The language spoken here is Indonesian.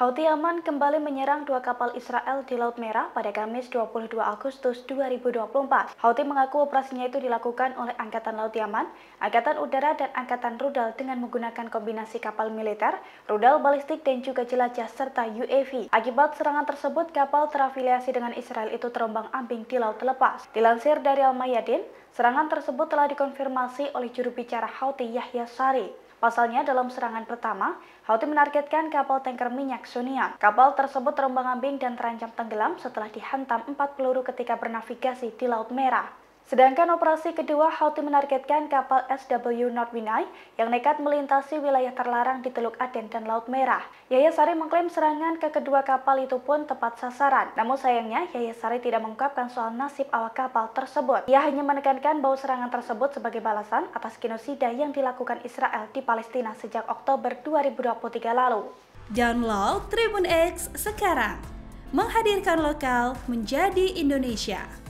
Houthi Yaman kembali menyerang dua kapal Israel di Laut Merah pada Kamis 22 Agustus 2024. Houthi mengaku operasinya itu dilakukan oleh Angkatan Laut Yaman, Angkatan Udara, dan Angkatan Rudal dengan menggunakan kombinasi kapal militer, rudal balistik, dan juga jelajah serta UAV. Akibat serangan tersebut, kapal terafiliasi dengan Israel itu terombang ambing di Laut Lepas. Dilansir dari Al-Mayadin, serangan tersebut telah dikonfirmasi oleh juru bicara Houthi Yahya Sari. Pasalnya, dalam serangan pertama, Houthi menargetkan kapal tanker minyak Sunia. Kapal tersebut terombang-ambing dan terancam tenggelam setelah dihantam empat peluru ketika bernavigasi di Laut Merah. Sedangkan operasi kedua Houthi menargetkan kapal SW Nordwinai yang nekat melintasi wilayah terlarang di Teluk Aden dan Laut Merah. Sari mengklaim serangan ke kedua kapal itu pun tepat sasaran. Namun sayangnya Sari tidak mengungkapkan soal nasib awak kapal tersebut. Ia hanya menekankan bahwa serangan tersebut sebagai balasan atas genosida yang dilakukan Israel di Palestina sejak Oktober 2023 lalu. Download Tribun X sekarang. Menghadirkan lokal menjadi Indonesia.